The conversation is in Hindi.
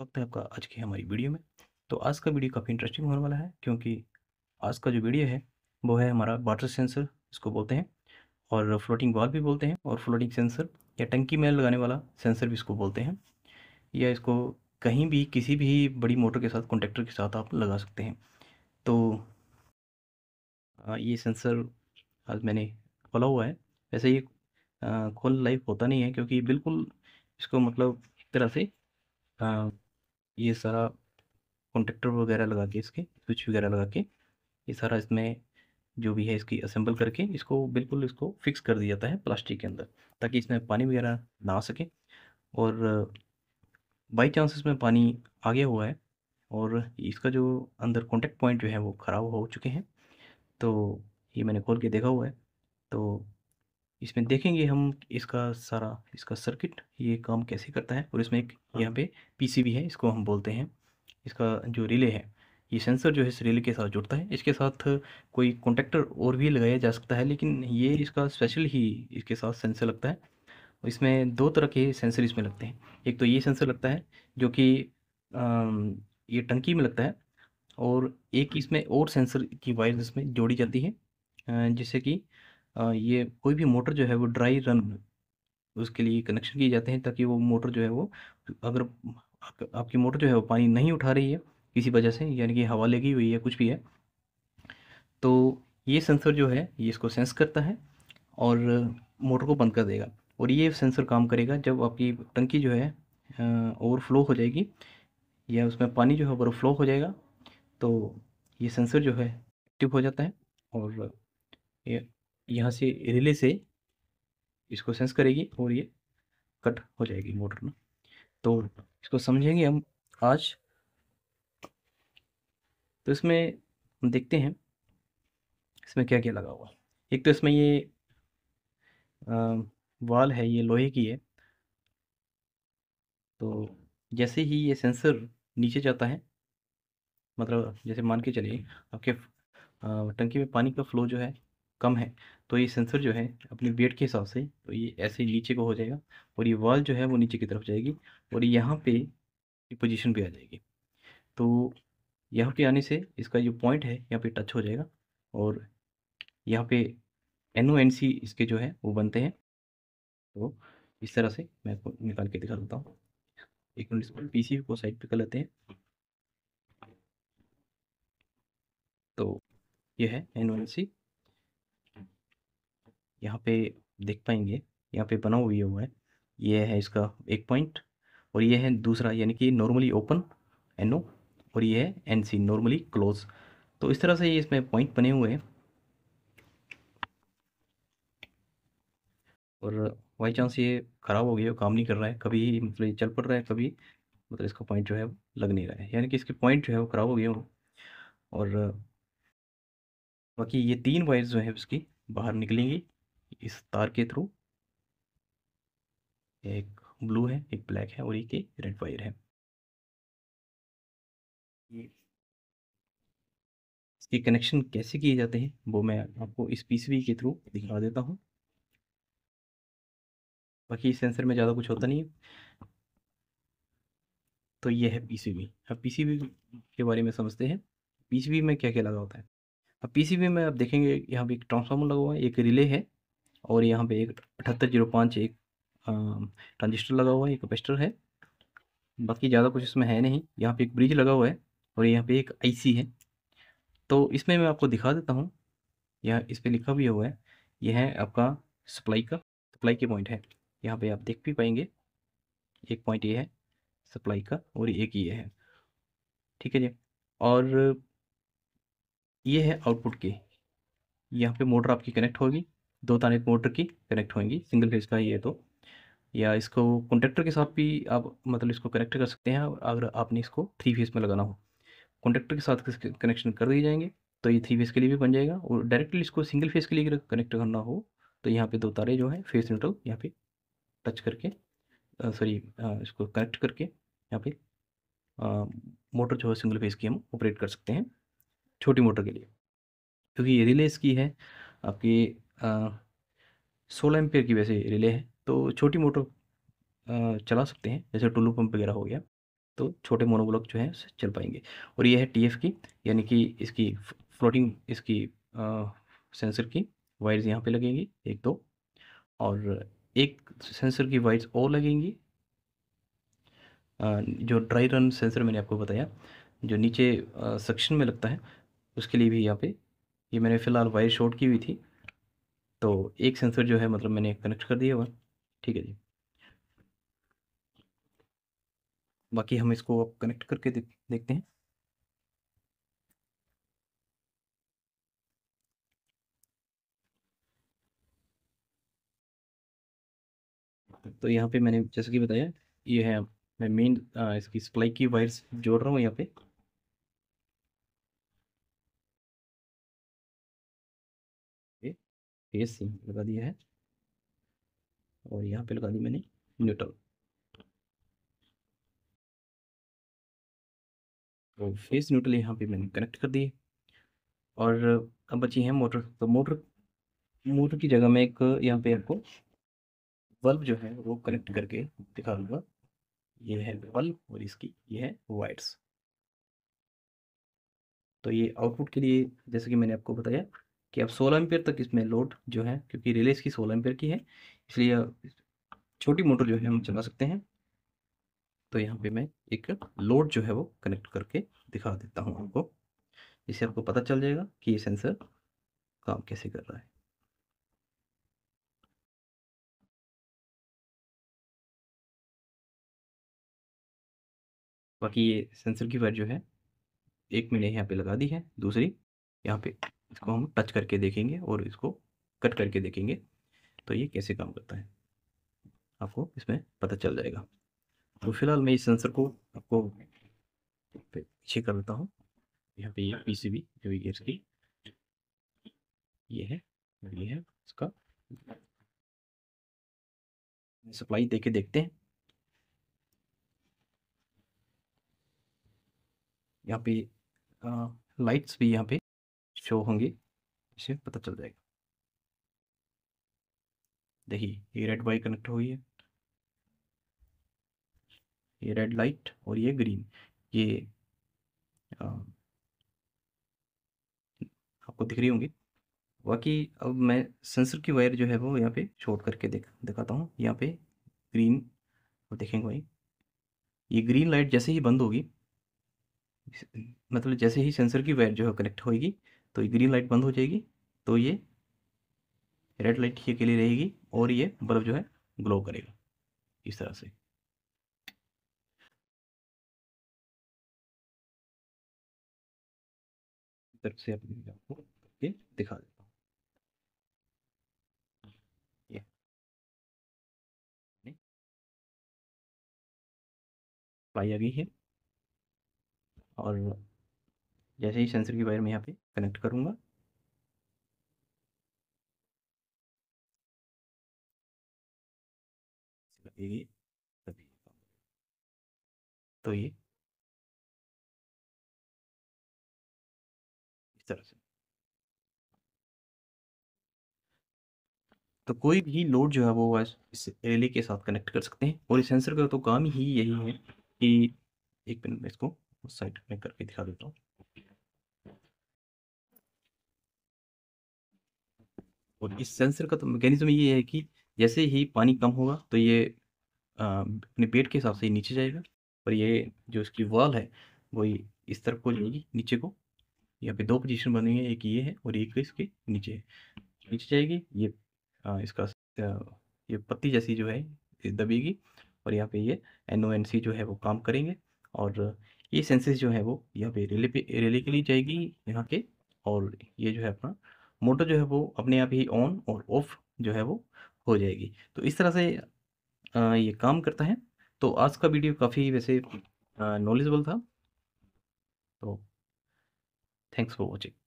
वक्त है आपका आज की हमारी वीडियो में तो आज का वीडियो काफ़ी इंटरेस्टिंग होने वाला है क्योंकि आज का जो वीडियो है वो है हमारा वाटर सेंसर इसको बोलते हैं और फ्लोटिंग वाल भी बोलते हैं और फ्लोटिंग सेंसर या टंकी में लगाने वाला सेंसर भी इसको बोलते हैं या इसको कहीं भी किसी भी बड़ी मोटर के साथ कॉन्टेक्टर के साथ आप लगा सकते हैं तो ये सेंसर आज मैंने खोला हुआ है वैसे ये खोल लाइफ होता नहीं है क्योंकि बिल्कुल इसको मतलब एक तरह से ये सारा कॉन्टेक्टर वगैरह लगा के इसके स्विच वगैरह लगा के ये सारा इसमें जो भी है इसकी असेंबल करके इसको बिल्कुल इसको फिक्स कर दिया जाता है प्लास्टिक के अंदर ताकि इसमें पानी वगैरह ना आ सके और बाई चांस इसमें पानी आ गया हुआ है और इसका जो अंदर कॉन्टेक्ट पॉइंट जो है वो ख़राब हो चुके हैं तो ये मैंने खोल के देखा हुआ है तो इसमें देखेंगे हम इसका सारा इसका सर्किट ये काम कैसे करता है और इसमें एक हाँ। यहाँ पे पीसीबी है इसको हम बोलते हैं इसका जो रिले है ये सेंसर जो है इस रिले के साथ जुड़ता है इसके साथ कोई कॉन्टेक्टर और भी लगाया जा सकता है लेकिन ये इसका स्पेशल ही इसके साथ सेंसर लगता है इसमें दो तरह के सेंसर इसमें लगते हैं एक तो ये सेंसर लगता है जो कि ये टंकी में लगता है और एक हाँ। इसमें और सेंसर की वायर इसमें जोड़ी जाती है जिससे कि ये कोई भी मोटर जो है वो ड्राई रन उसके लिए कनेक्शन किए जाते हैं ताकि वो मोटर जो है वो अगर आप, आपकी मोटर जो है वो पानी नहीं उठा रही है किसी वजह से यानी कि हवा लगी हुई है कुछ भी है तो ये सेंसर जो है ये इसको सेंस करता है और मोटर को बंद कर देगा और ये सेंसर काम करेगा जब आपकी टंकी जो है ओवरफ्लो हो जाएगी या उसमें पानी जो है ओवरफ्लो हो जाएगा तो ये सेंसर जो है एक्टिव हो जाता है और ये यहाँ से रिले से इसको सेंस करेगी और ये कट हो जाएगी मोटर ना तो इसको समझेंगे हम आज तो इसमें हम देखते हैं इसमें क्या क्या लगा हुआ एक तो इसमें ये आ, वाल है ये लोहे की है तो जैसे ही ये सेंसर नीचे जाता है मतलब जैसे मान के चलिए आपके टंकी में पानी का फ्लो जो है कम है तो ये सेंसर जो है अपने वेट के हिसाब से तो ये ऐसे नीचे को हो जाएगा और ये वाल जो है वो नीचे की तरफ जाएगी और यहाँ पे ये पोजीशन पे आ जाएगी तो यहाँ पे आने से इसका जो पॉइंट है यहाँ पे टच हो जाएगा और यहाँ पे एन ओ एन सी इसके जो है वो बनते हैं तो इस तरह से मैं आपको निकाल के दिखा देता हूँ एक मिनट इसको पी सी को साइड पर कर लेते हैं तो यह है एन ओ एन सी यहाँ पे देख पाएंगे यहाँ पे बना हुआ हुआ है ये है इसका एक पॉइंट और ये है दूसरा यानी कि नॉर्मली ओपन एन ओ और ये है एन सी नॉर्मली क्लोज तो इस तरह से ये इसमें पॉइंट बने हुए हैं और बाई चांस ये ख़राब हो गया काम नहीं कर रहा है कभी मतलब ये चल पड़ रहा है कभी मतलब इसका पॉइंट जो है लग नहीं रहा है यानी कि इसके पॉइंट जो है वो ख़राब हो गए और बाकी ये तीन वायर्स जो है उसकी बाहर निकलेंगी इस तार के थ्रू एक ब्लू है एक ब्लैक है और एक एक रेड वायर है इसके कनेक्शन कैसे किए जाते हैं वो मैं आपको इस पीसीबी के थ्रू दिखा देता हूँ बाकी इस सेंसर में ज़्यादा कुछ होता नहीं है तो ये है पीसीबी अब पीसीबी के बारे में समझते हैं पीसीबी में क्या क्या लगा होता है अब पीसीबी में आप देखेंगे यहाँ पे एक ट्रांसफार्मर लगा हुआ है एक रिले है और यहाँ पे एक अठहत्तर जीरो पाँच एक ट्रांजिस्टर लगा हुआ है एक कैपेसिटर है बाकी ज़्यादा कुछ इसमें है नहीं यहाँ पे एक ब्रिज लगा हुआ है और यहाँ पे एक आईसी है तो इसमें मैं आपको दिखा देता हूँ यहाँ इस पर लिखा भी हुआ है यह है आपका सप्लाई का सप्लाई के पॉइंट है यहाँ पर आप देख भी पाएंगे एक पॉइंट ये है सप्लाई का और एक ये है ठीक है जी और ये है आउटपुट के यहाँ पे मोटर आपकी कनेक्ट होगी दो तारे मोटर की कनेक्ट होंगी सिंगल फेज का ये तो या इसको कॉन्टेक्टर के साथ भी आप मतलब इसको कनेक्ट कर सकते हैं अगर आपने इसको थ्री फेज में लगाना हो कॉन्टेक्टर के साथ कनेक्शन कर दिए जाएंगे तो ये थ्री फेज के लिए भी बन जाएगा और डायरेक्टली इसको सिंगल फेज के लिए अगर कनेक्ट करना हो तो यहाँ पे दो तारे जो हैं फेस न्यूट्रल यहाँ पे टच करके सॉरी इसको कनेक्ट करके यहाँ पे मोटर जो है सिंगल फेज की हम ऑपरेट कर सकते हैं छोटी मोटर के लिए क्योंकि ये रिले इसकी है आपकी सोलह एम्पेयर की वैसे रिले है तो छोटी मोटर चला सकते हैं जैसे टुल्लू पंप वगैरह हो गया तो छोटे मोनोब्लॉक जो है चल पाएंगे और ये है टीएफ की यानी कि इसकी फ्लोटिंग इसकी आ, सेंसर की वायर्स यहाँ पे लगेंगी एक दो और एक सेंसर की वायर्स और लगेंगी आ, जो ड्राई रन सेंसर मैंने आपको बताया जो नीचे सेक्शन सक्शन में लगता है उसके लिए भी यहाँ पे ये मैंने फ़िलहाल वायर शॉर्ट की हुई थी तो एक सेंसर जो है मतलब मैंने कनेक्ट कर दिया हुआ ठीक है जी बाकी हम इसको अब कनेक्ट करके देख, देखते हैं तो यहाँ पे मैंने जैसे कि बताया ये है मैं मेन इसकी सप्लाई की वायर्स जोड़ रहा हूँ यहाँ पे एस यहाँ लगा दिया है और यहाँ पे लगा दी मैंने न्यूट्रल और तो फेस न्यूट्रल यहाँ पे मैंने कनेक्ट कर दिए और अब बची है मोटर तो मोटर मोटर की जगह में एक यहाँ पे आपको बल्ब जो है वो कनेक्ट करके दिखा दूंगा ये है बल्ब और इसकी ये है वायर्स तो ये आउटपुट के लिए जैसे कि मैंने आपको बताया कि अब सोलह एम्पियर तक इसमें लोड जो है क्योंकि रिले इसकी सोलह एम्पियर की है इसलिए छोटी मोटर जो है हम चला सकते हैं तो यहाँ पे मैं एक लोड जो है वो कनेक्ट करके दिखा देता हूँ आपको इससे आपको पता चल जाएगा कि ये सेंसर काम कैसे कर रहा है बाकी ये सेंसर की वायर जो है एक मैंने यहाँ पे लगा दी है दूसरी यहाँ पे इसको हम टच करके देखेंगे और इसको कट करके देखेंगे तो ये कैसे काम करता है आपको इसमें पता चल जाएगा तो फिलहाल मैं इस सेंसर को आपको पीछे कर देता हूँ यहाँ पे ये पी सी बी जो ये की ये है ये है इसका सप्लाई देके देखते हैं यहाँ पे आ, लाइट्स भी यहाँ पे शो होंगी इसे पता चल जाएगा देखिए ये रेड वाई कनेक्ट हुई है ये रेड लाइट और ये ग्रीन ये आ, आपको दिख रही होंगी बाकी अब मैं सेंसर की वायर जो है वो यहाँ पे शॉर्ट करके देख दिखाता हूँ यहाँ पे ग्रीन और देखेंगे भाई ये ग्रीन लाइट जैसे ही बंद होगी मतलब जैसे ही सेंसर की वायर जो है कनेक्ट होगी तो ये ग्रीन लाइट बंद हो जाएगी तो ये रेड लाइट ही के लिए रहेगी और ये बल्ब जो है ग्लो करेगा इस तरह से तरफ से आपको दिखा देता हूँ पाई आ गई है और जैसे ही सेंसर की वायर में यहाँ पे कनेक्ट करूँगा तो ये इस तरह से तो कोई भी लोड जो है वो इस रिले के साथ कनेक्ट कर सकते हैं और इस सेंसर का तो काम ही यही है कि एक मिनट में इसको उस साइड में करके दिखा देता हूँ और हाँ। इस सेंसर का तो मैकेनिज्म ये है कि जैसे ही पानी कम होगा तो ये अपने पेट के हिसाब से नीचे जाएगा और ये जो इसकी वॉल है वो इस तरफ को जाएगी नीचे को यहाँ पे दो पोजीशन बनी है एक ये है और एक इसके नीचे है नीचे जाएगी ये आ, इसका ये पत्ती जैसी जो है दबेगी और यहाँ पे ये एन ओ एन सी जो है वो काम करेंगे और ये सेंसेस जो है वो यहाँ पे रेले पे रेले के लिए जाएगी यहाँ के और ये जो है अपना मोटर जो है वो अपने आप ही ऑन और ऑफ जो है वो हो जाएगी तो इस तरह से ये काम करता है तो आज का वीडियो काफ़ी वैसे नॉलेजबल था तो थैंक्स फॉर वॉचिंग